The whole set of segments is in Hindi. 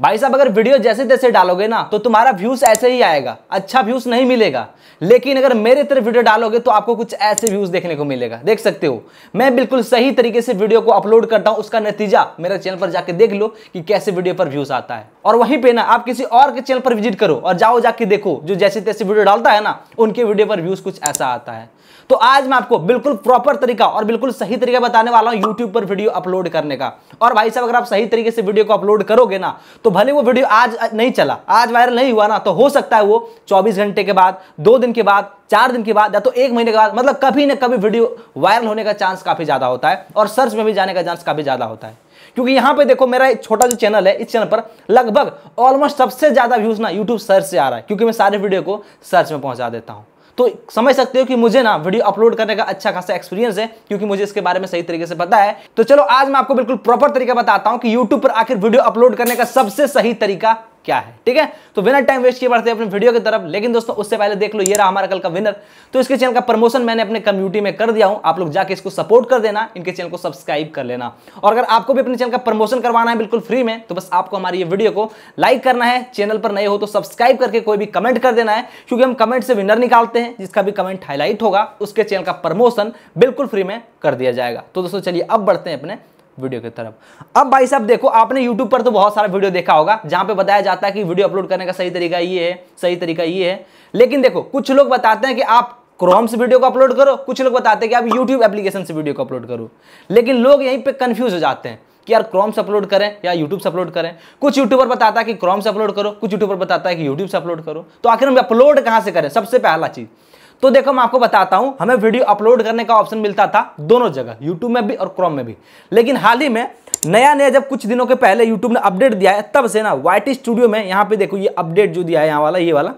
भाई साहब अगर वीडियो जैसे तैसे डालोगे ना तो तुम्हारा व्यूज ऐसे ही आएगा अच्छा व्यूज नहीं मिलेगा लेकिन अगर मेरे तरफ वीडियो डालोगे तो आपको कुछ ऐसे व्यूज देखने को मिलेगा देख सकते हो मैं बिल्कुल सही तरीके से वीडियो को अपलोड करता हूं उसका नतीजा मेरे चैनल पर जाके देख लो कि कैसे वीडियो पर व्यूज आता है और वहीं पर ना आप किसी और के चैनल पर विजिट करो और जाओ जाके देखो जो जैसे तैसे वीडियो डालता है ना उनके वीडियो पर व्यूज कुछ ऐसा आता है तो आज मैं आपको बिल्कुल प्रॉपर तरीका और बिल्कुल सही तरीका बताने वाला हूँ यूट्यूब पर वीडियो अपलोड करने का और भाई साहब अगर आप सही तरीके से वीडियो को अपलोड करोगे ना तो भले वो वीडियो आज नहीं चला आज वायरल नहीं हुआ ना तो हो सकता है वो चौबीस घंटे के बाद दो दिन के बाद चार दिन के बाद या तो एक महीने के बाद मतलब कभी ना कभी वीडियो वायरल होने का चांस काफ़ी ज़्यादा होता है और सर्च में भी जाने का चांस काफ़ी ज़्यादा होता है क्योंकि यहाँ पे देखो मेरा एक छोटा जो चैनल है इस चैनल पर लगभग ऑलमोस्ट सबसे ज़्यादा व्यूज़ ना यूट्यूब सर्च से आ रहा है क्योंकि मैं सारे वीडियो को सर्च में पहुंचा देता हूँ तो समझ सकते हो कि मुझे ना वीडियो अपलोड करने का अच्छा खासा एक्सपीरियंस है क्योंकि मुझे इसके बारे में सही तरीके से पता है तो चलो आज मैं आपको बिल्कुल प्रॉपर तरीका बताता हूँ कि यूट्यूब पर आखिर वीडियो अपलोड करने का सबसे सही तरीका क्या है ठीक है तो विनर टाइम वेस्ट किए बढ़ते हैं अपनी वीडियो की तरफ लेकिन दोस्तों उससे पहले देख लो ये रहा हमारा कल का विनर तो इसके चैनल का प्रमोशन मैंने अपने कम्युनिटी में कर दिया हूं आप लोग जाके इसको सपोर्ट कर देना इनके चैनल को सब्सक्राइब कर लेना और अगर आपको भी अपने चैनल का प्रमोशन करवाना है बिल्कुल फ्री में तो बस आपको हमारी ये वीडियो को लाइक करना है चैनल पर नए हो तो सब्सक्राइब करके कोई भी कमेंट कर देना है क्योंकि हम कमेंट से विनर निकालते हैं जिसका भी कमेंट हाईलाइट होगा उसके चैनल का प्रमोशन बिल्कुल फ्री में कर दिया जाएगा तो दोस्तों चलिए अब बढ़ते हैं अपने वीडियो की तरफ अब भाई साहब देखो आपने यूट्यूब पर तो बहुत सारा वीडियो देखा होगा जहां पे बताया जाता है कि वीडियो अपलोड करने का सही तरीका ये है सही तरीका ये है लेकिन देखो कुछ लोग बताते हैं कि आप क्रोम से वीडियो को अपलोड करो कुछ लोग बताते हैं कि आप यूट्यूब एप्लीकेशन से वीडियो को अपलोड करो लेकिन लोग यहीं पर कन्फ्यूज हो जाते हैं कि यार क्रोम से अपलोड करें या यूट्यूब से अपलोड करें कुछ यूट्यूबर बताता है कि क्रोम से अपलोड करो कुछ यूट्यूबर बताता है कि यूट्यूब से अपलोड करो तो आखिर हम अपलोड कहां से करें सबसे पहला चीज़ तो देखो मैं आपको बताता हूं हमें वीडियो अपलोड करने का ऑप्शन मिलता था दोनों जगह यूट्यूब में भी और क्रोम में भी लेकिन हाल ही में नया नया जब कुछ दिनों के पहले यूट्यूब ने अपडेट दिया है तब से ना वाइट स्टूडियो में यहाँ पे देखो ये अपडेट जो दिया है यहाँ वाला ये वाला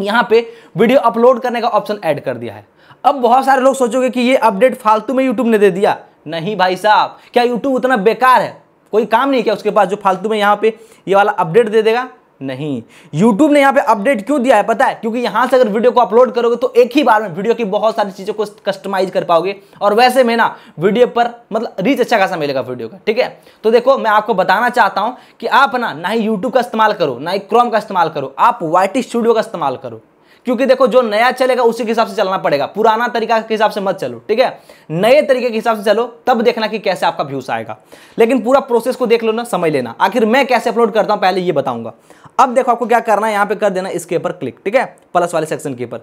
यहाँ पे वीडियो अपलोड करने का ऑप्शन ऐड कर दिया है अब बहुत सारे लोग सोचोगे कि ये अपडेट फालतू में यूट्यूब ने दे दिया नहीं भाई साहब क्या यूट्यूब उतना बेकार है कोई काम नहीं किया उसके पास जो फालतू में यहाँ पे ये वाला अपडेट दे देगा नहीं YouTube ने यहाँ पे अपडेट क्यों दिया है पता है क्योंकि यहाँ से अगर वीडियो को अपलोड करोगे तो एक ही बार में वीडियो की बहुत सारी चीज़ों को कस्टमाइज कर पाओगे और वैसे में ना वीडियो पर मतलब रीच अच्छा खासा मिलेगा वीडियो का ठीक है तो देखो मैं आपको बताना चाहता हूँ कि आप ना ना ही यूट्यूब का इस्तेमाल करो ना ही क्रोम का इस्तेमाल करो आप वाई स्टूडियो का इस्तेमाल करो क्योंकि देखो जो नया चलेगा उसी के हिसाब से चलना पड़ेगा पुराना तरीका के हिसाब से मत चलो ठीक है नए तरीके के हिसाब से चलो तब देखना कि कैसे आपका व्यूस आएगा लेकिन पूरा प्रोसेस को देख लो ना समझ लेना आखिर मैं कैसे अपलोड करता हूं पहले ये बताऊंगा अब देखो आपको क्या करना है यहां पे कर देना इसके ऊपर क्लिक ठीक है प्लस वाले सेक्शन के ऊपर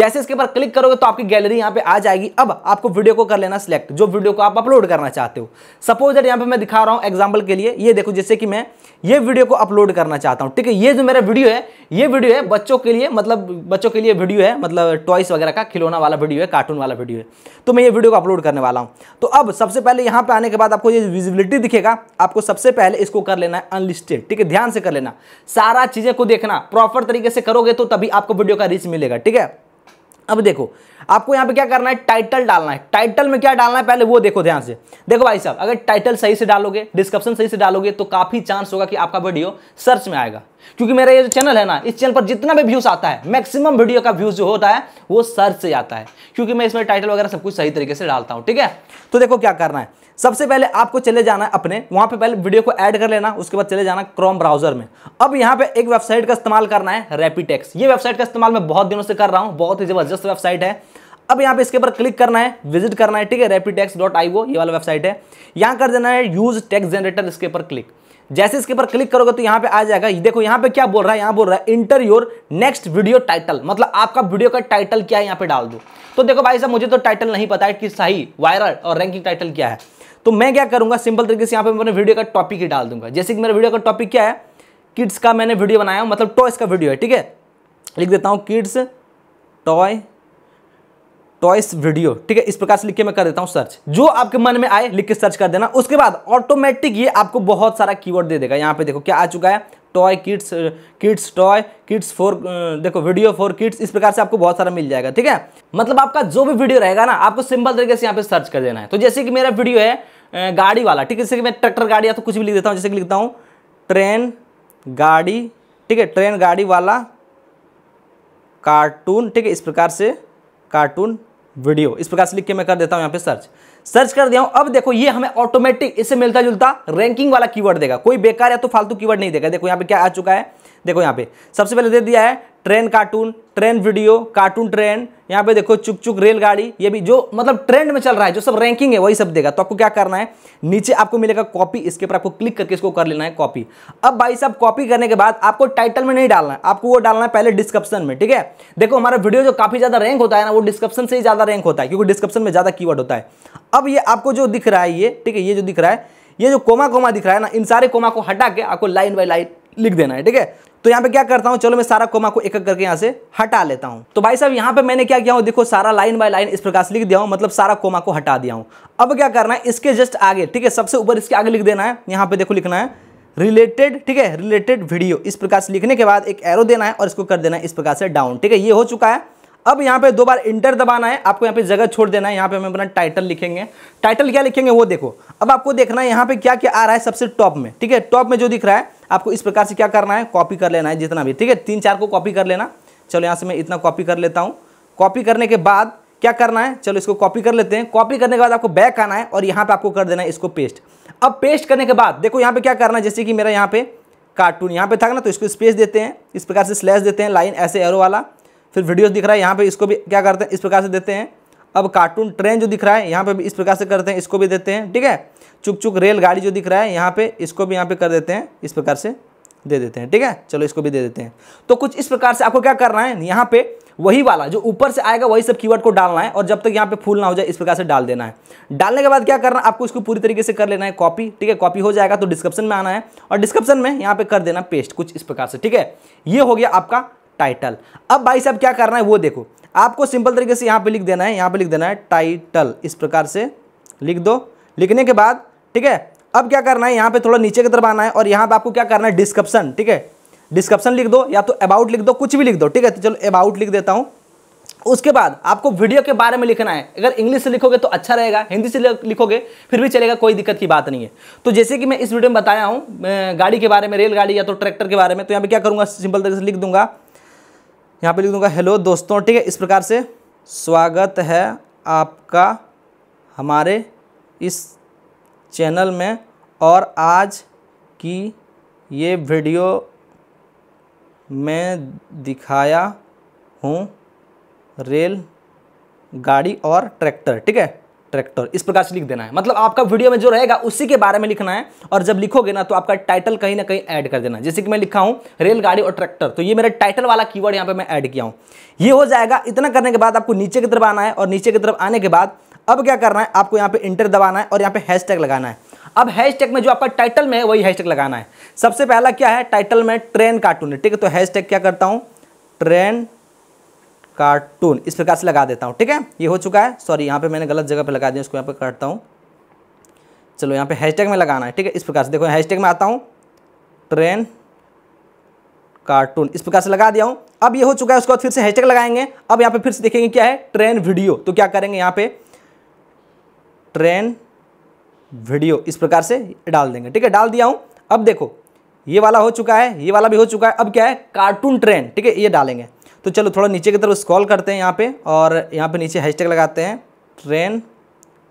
जैसे इसके ऊपर क्लिक करोगे तो आपकी गैलरी यहां पे आ जाएगी अब आपको वीडियो को कर लेना सिलेक्ट जो वीडियो को आप अपलोड करना चाहते हो सपोज यहां पे मैं दिखा रहा हूं एग्जाम्पल के लिए ये देखो जैसे कि मैं ये वीडियो को अपलोड करना चाहता हूं ठीक है ये जो मेरा वीडियो है ये वीडियो है बच्चों के लिए मतलब बच्चों के लिए वीडियो है मतलब टॉयस वगैरह का खिलौना वाला वीडियो है कार्टून वाला वीडियो है तो मैं ये वीडियो को अपलोड करने वाला हूं तो अब सबसे पहले यहां पे आने के बाद आपको ये विजिबिलिटी दिखेगा आपको सबसे पहले इसको कर लेना है अनलिस्टेड ठीक है ध्यान से कर लेना सारे सारा चीजें को देखना प्रॉपर तरीके से करोगे तो तभी आपको वीडियो का रीच मिलेगा ठीक है अब देखो आपको यहां पे क्या करना है टाइटल डालना है टाइटल में क्या डालना है पहले वो देखो ध्यान से देखो भाई साहब अगर टाइटल सही से डालोगे डिस्क्रिप्शन सही से डालोगे तो काफ़ी चांस होगा कि आपका वीडियो सर्च में आएगा क्योंकि मेरा ये जो चैनल है ना इस चैनल पर जितना भी व्यूज़ आता है मैक्सिमम वीडियो का व्यूज़ जो होता है वो सर्च से आता है क्योंकि मैं इसमें टाइटल वगैरह सब कुछ सही तरीके से डालता हूं ठीक है तो देखो क्या करना है सबसे पहले आपको चले जाना है अपने वहां पे पहले वीडियो को ऐड कर लेना उसके बाद चले जाना क्रोम ब्राउजर में अब यहां पे एक वेबसाइट का इस्तेमाल करना है रेपिटेक्स ये वेबसाइट का इस्तेमाल मैं बहुत दिनों से कर रहा हूं बहुत ही जबरदस्त जबरदस्त वेबसाइट है अब यहाँ पे इसके ऊपर क्लिक करना है विजिट करना है ठीक है रेपिड टैक्स डॉट आई वो ये वाला वेबसाइट है यहाँ कर देना है यूज टैक्स जनरेटर इसके ऊपर क्लिक जैसे इसके ऊपर क्लिक करोगे तो यहाँ पे आ जाएगा देखो यहाँ पे क्या बोल रहा है यहाँ बोल रहा है enter your next video title मतलब आपका वीडियो का टाइटल क्या है यहाँ पे डाल दो तो देखो भाई साहब मुझे तो टाइटल नहीं पता है कि सही वायरल और रैंकिंग टाइटल क्या है तो मैं क्या करूंगा सिंपल तरीके से यहाँ पे मैंने वीडियो का टॉपिक ही डाल दूंगा जैसे कि मेरे वीडियो का टॉपिक क्या है किड्स का मैंने वीडियो बनाया मतलब टॉयस का वीडियो है ठीक है लिख देता हूँ किड्स टॉय टॉयस वीडियो ठीक है इस प्रकार से लिख के मैं कर देता हूँ सर्च जो आपके मन में आए लिख के सर्च कर देना उसके बाद ऑटोमेटिक ये आपको बहुत सारा कीवर्ड दे देगा यहाँ पे देखो क्या आ चुका है toy kids kids toy kids for देखो वीडियो फॉर किड्स इस प्रकार से आपको बहुत सारा मिल जाएगा ठीक है मतलब आपका जो भी वीडियो रहेगा ना आपको सिंपल तरीके से यहाँ पे सर्च कर देना है तो जैसे कि मेरा वीडियो है गाड़ी वाला ठीक है जैसे कि मैं ट्रैक्टर गाड़ी या तो कुछ भी लिख देता हूँ जैसे कि लिखता हूँ ट्रेन गाड़ी ठीक है ट्रेन गाड़ी वाला कार्टून ठीक है इस प्रकार से कार्टून वीडियो इस प्रकार से लिख के मैं कर देता हूं यहां पे सर्च सर्च कर दिया हूं अब देखो ये हमें ऑटोमेटिक इससे मिलता जुलता रैंकिंग वाला कीवर्ड देगा कोई बेकार या तो फालतू कीवर्ड नहीं देगा देखो यहां पे क्या आ चुका है देखो यहां पे सबसे पहले दे दिया है train cartoon train video cartoon train यहाँ पे देखो चुक चुक रेलगाड़ी ये भी जो मतलब ट्रेंड में चल रहा है जो सब रैंकिंग है वही सब देगा तो आपको क्या करना है नीचे आपको मिलेगा कॉपी इसके ऊपर आपको क्लिक करके इसको कर लेना है कॉपी अब भाई साहब कॉपी करने के बाद आपको टाइटल में नहीं डालना है आपको वो डालना है पहले डिस्क्रिप्शन में ठीक है देखो हमारा वीडियो जो काफी ज्यादा रैंक होता है ना वो डिस्क्रिप्शन से ही ज्यादा रैंक होता है क्योंकि डिस्क्रिप्शन में ज्यादा की होता है अब ये आपको जो दिख रहा है ये ठीक है ये जो दिख रहा है ये जो कोमा कोमा दिख रहा है ना इन सारे कोमा को हटा के आपको लाइन बाई लाइन लिख देना है ठीक है तो यहाँ पे क्या करता हूँ चलो मैं सारा कोमा को एक एक करके यहाँ से हटा लेता हूँ तो भाई साहब यहाँ पे मैंने क्या किया हूँ देखो सारा लाइन बाय लाइन इस प्रकार से लिख दिया हूँ मतलब सारा कोमा को हटा दिया हूँ अब क्या करना है इसके जस्ट आगे ठीक है सबसे ऊपर इसके आगे लिख देना है यहाँ पे देखो लिखना है रिलेटेड ठीक है रिलेटेड वीडियो इस प्रकार से लिखने के बाद एक एरो देना है और इसको कर देना है इस प्रकार से डाउन ठीक है ये हो चुका है अब यहाँ पे दो बार इंटर दबाना है आपको यहाँ पे जगह छोड़ देना है यहाँ पे हम अपना टाइटल लिखेंगे टाइटल क्या लिखेंगे वो देखो अब आपको देखना है यहाँ पे क्या क्या आ रहा है सबसे टॉप में ठीक है टॉप में जो दिख रहा है आपको इस प्रकार से क्या करना है कॉपी कर लेना है जितना भी ठीक है तीन चार को कॉपी कर लेना चलो यहाँ से मैं इतना कॉपी कर लेता हूँ कॉपी करने के बाद क्या करना है चलो इसको कॉपी कर लेते हैं कॉपी करने के बाद आपको बैक आना है और यहाँ पे आपको कर देना है इसको पेस्ट अब पेस्ट करने के बाद देखो यहाँ पे क्या करना है जैसे कि मेरा यहाँ पे कार्टून यहाँ पे था ना तो इसको स्पेस देते हैं इस प्रकार से स्लैश देते हैं लाइन ऐसे एरो वाला फिर वीडियोज दिख रहा है यहाँ पर इसको भी क्या करते हैं इस प्रकार से देते हैं अब कार्टून ट्रेन जो दिख रहा है यहाँ पे इस प्रकार से करते हैं इसको भी देते हैं ठीक है चुक चुक रेलगाड़ी जो दिख रहा है यहाँ पे इसको भी यहाँ पे कर देते हैं इस प्रकार से दे देते हैं ठीक है चलो इसको भी दे देते हैं तो कुछ इस प्रकार से आपको क्या करना है यहाँ पे वही वाला जो ऊपर से आएगा वही सब कीवर्ड को डालना है और जब तक यहाँ पे फूल ना हो जाए इस प्रकार से डाल देना है डालने के बाद क्या करना है आपको इसको पूरी तरीके से कर लेना है कॉपी ठीक है कॉपी हो जाएगा तो डिस्क्रिप्शन में आना है और डिस्क्रिप्शन में यहाँ पे कर देना पेस्ट कुछ इस प्रकार से ठीक है ये हो गया आपका टाइटल अब भाई साहब क्या करना है वो देखो आपको सिंपल तरीके से यहाँ पे लिख देना है यहाँ पे लिख देना है टाइटल इस प्रकार से लिख दो लिखने के बाद ठीक है अब क्या करना है यहाँ पे थोड़ा नीचे की तरफ आना है और यहाँ पे आपको क्या करना है डिस्क्रिप्शन ठीक है डिस्क्रिप्शन लिख दो या तो अबाउट लिख दो कुछ भी लिख दो ठीक है तो चलो अबाउट लिख देता हूँ उसके बाद आपको वीडियो के बारे में लिखना है अगर इंग्लिश से लिखोगे तो अच्छा रहेगा हिंदी से लिखोगे फिर भी चलेगा कोई दिक्कत की बात नहीं है तो जैसे कि मैं इस वीडियो में बताया हूँ गाड़ी के बारे में रेलगाड़ी या तो ट्रैक्टर के बारे में तो यहाँ पे क्या करूँगा सिंपल तरीके से लिख दूंगा यहाँ पे लिख दूंगा हेलो दोस्तों ठीक है इस प्रकार से स्वागत है आपका हमारे इस चैनल में और आज की ये वीडियो में दिखाया हूँ रेल गाड़ी और ट्रैक्टर ठीक है ट्रैक्टर इस प्रकार से लिख देना है मतलब आपका वीडियो में जो रहेगा उसी के बारे में लिखना है और जब लिखोगे ना तो आपका टाइटल कहीं ना कहीं ऐड कर देना है जैसे कि मैं लिखा हूँ रेलगाड़ी और ट्रैक्टर तो ये मेरे टाइटल वाला कीवर्ड यहाँ पे मैं ऐड किया हूँ ये हो जाएगा इतना करने के बाद आपको नीचे की तरफ आना है और नीचे की तरफ आने के बाद अब क्या करना है आपको यहाँ पे इंटर दबाना है और यहाँ पे हैशटैग लगाना है अब हैशटैग में जो आपका टाइटल में है वही हैशटैग लगाना है सबसे पहला क्या है टाइटल में ट्रेन कार्टून है ठीक है तो हैशटैग क्या करता हूँ ट्रेन कार्टून इस प्रकार से लगा देता हूँ ठीक है ये हो चुका है सॉरी यहाँ पे मैंने गलत जगह पे लगा दिया इसको यहाँ पे काटता हूँ चलो यहाँ पे हैशटैग में लगाना है ठीक है इस प्रकार से देखो हैशटैग में आता हूँ ट्रेन कार्टून इस प्रकार से लगा दिया हूँ अब ये हो चुका है उसके बाद फिर से हैशटैग लगाएंगे अब यहाँ पे फिर से देखेंगे क्या है ट्रेन वीडियो तो क्या करेंगे यहाँ पे ट्रेन वीडियो इस प्रकार से डाल देंगे ठीक है डाल दिया हूँ अब देखो ये वाला हो चुका है ये वाला भी हो चुका है अब क्या है कार्टून ट्रेन ठीक है ये डालेंगे तो चलो थोड़ा नीचे की तरफ स्कॉल करते हैं यहाँ पे और यहाँ पे नीचे हैशटैग लगाते हैं ट्रेन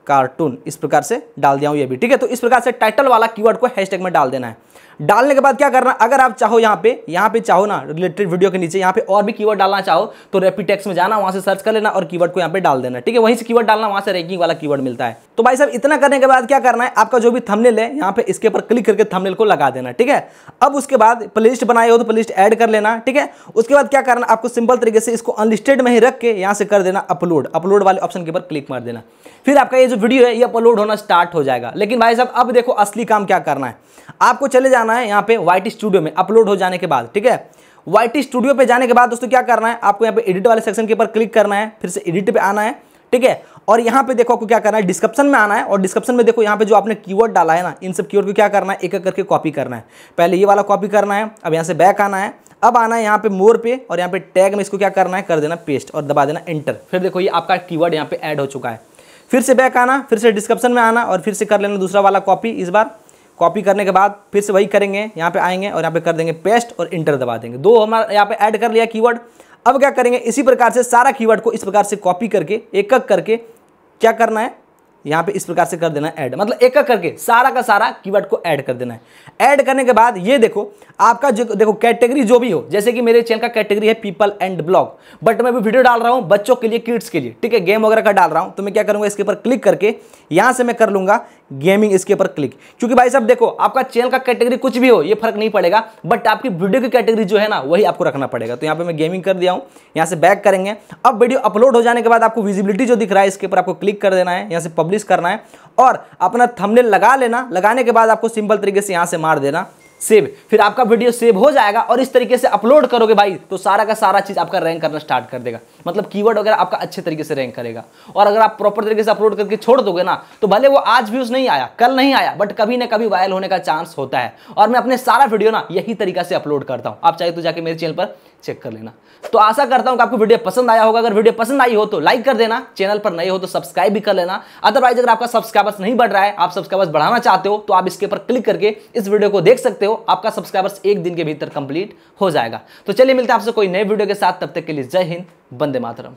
कार्टून इस प्रकार से डाल दिया हूं ये भी ठीक है तो इस प्रकार से टाइटल वाला कीवर्ड को हैशटैग में डाल देना है डालने के बाद क्या करना अगर आप चाहो यहाँ पे यहाँ पे चाहो ना रिलेटेड वीडियो के नीचे यहाँ पे और भी कीवर्ड डालना चाहो तो रेपिड टेक्स में जाना वहाँ से सर्च कर लेना और कीवर्ड को यहाँ पे डाल देना ठीक है वहीं से कीवर्ड डालना वहाँ से रैंकिंग वाला कीवर्ड मिलता है तो भाई साहब इतना करने के बाद क्या करना है आपका जो भी थमनेल है यहाँ पे इसके ऊपर क्लिक करके थमनेल को लगा देना ठीक है अब उसके बाद प्लेलिस्ट बनाए हो तो प्लेलिस्ट ऐड कर लेना ठीक है उसके बाद क्या करना आपको सिंपल तरीके से इसको अनलिस्टेड में ही रख के यहाँ से कर देना अपलोड अपलोड वाले ऑप्शन के ऊपर क्लिक मार देना फिर आपका ये जो वीडियो है ये अपलोड होना स्टार्ट हो जाएगा लेकिन भाई साहब अब देखो असली काम क्या करना है आपको चले जाना है यहाँ पे वाइट स्टूडियो में अपलोड हो जाने के बाद ठीक है वाइट स्टूडियो पे जाने के बाद दोस्तों क्या करना है आपको यहाँ पे एडिट वाले सेक्शन के ऊपर क्लिक करना है फिर से एडिट पे आना है ठीक है और यहाँ पे देखो आपको क्या करना है डिस्क्रिप्शन में आना है और डिस्क्रिप्शन में देखो यहाँ पे जो आपने कीवर्ड डाला है ना इन सब कीवर्ड को क्या करना है एक एक करके कॉपी करना है पहले ये वाला कॉपी करना है अब यहाँ से बैक आना है अब आना है यहाँ पे मोर पे और यहाँ पे टैग में इसको क्या करना है कर देना पेस्ट और दबा देना एंटर फिर देखो ये आपका कीवर्ड यहाँ पे ऐड हो चुका है फिर से बैक आना फिर से डिस्क्रिप्शन में आना और फिर से कर लेना दूसरा वाला कॉपी इस बार कॉपी करने के बाद फिर से वही करेंगे यहाँ पे आएंगे और यहाँ पे कर देंगे पेस्ट और इंटर दबा देंगे दो हमारा यहाँ पे ऐड कर लिया कीवर्ड अब क्या करेंगे इसी प्रकार से सारा कीवर्ड को इस प्रकार से कॉपी करके एक एक करके क्या करना है यहाँ पे इस प्रकार से कर देना है ऐड मतलब एक एक करके सारा का सारा कीवर्ड को ऐड कर देना है ऐड करने के बाद ये देखो आपका जो देखो कैटेगरी जो भी हो जैसे कि मेरे चैनल का कैटेगरी है पीपल एंड ब्लॉग बट मैं भी वीडियो डाल रहा हूँ बच्चों के लिए किड्स के लिए ठीक है गेम वगैरह का डाल रहा हूँ तो मैं क्या करूँगा इसके ऊपर क्लिक करके यहाँ से मैं कर लूँगा गेमिंग इसके ऊपर क्लिक क्योंकि भाई साहब देखो आपका चैनल का कैटेगरी कुछ भी हो ये फर्क नहीं पड़ेगा बट आपकी वीडियो की कैटेगरी जो है ना वही आपको रखना पड़ेगा तो यहाँ पे मैं गेमिंग कर दिया हूँ यहाँ से बैक करेंगे अब वीडियो अपलोड हो जाने के बाद आपको विजिबिलिटी जो दिख रहा है इसके ऊपर आपको क्लिक कर देना है यहाँ से पब्लिश करना है और अपना थमने लगा लेना लगाने के बाद आपको सिंपल तरीके से यहाँ से मार देना सेव फिर आपका वीडियो सेव हो जाएगा और इस तरीके से अपलोड करोगे भाई तो सारा का सारा चीज़ आपका रैंक करना स्टार्ट कर देगा मतलब कीवर्ड वगैरह आपका अच्छे तरीके से रैंक करेगा और अगर आप प्रॉपर तरीके से अपलोड करके छोड़ दोगे ना तो भले वो आज व्यूज नहीं आया कल नहीं आया बट कभी ना कभी वायरल होने का चांस होता है और मैं अपने सारा वीडियो ना यही तरीका से अपलोड करता हूँ आप चाहे तो जाके मेरे चैनल पर चेक कर लेना तो आशा करता हूँ कि आपको वीडियो पसंद आया होगा अगर वीडियो पसंद आई हो तो लाइक कर देना चैनल पर नए हो तो सब्सक्राइब भी कर लेना अदरवाइज अगर आपका सब्सक्राइबर्स नहीं बढ़ रहा है आप सब्सक्राइबर्स बढ़ाना चाहते हो तो आप इसके ऊपर क्लिक करके इस वीडियो को देख सकते हो आपका सब्सक्राइबर्स एक दिन के भीतर कंप्लीट हो जाएगा तो चलिए मिलते हैं आपसे कोई नए वीडियो के साथ तब तक के लिए जय हिंद वंदे मातरम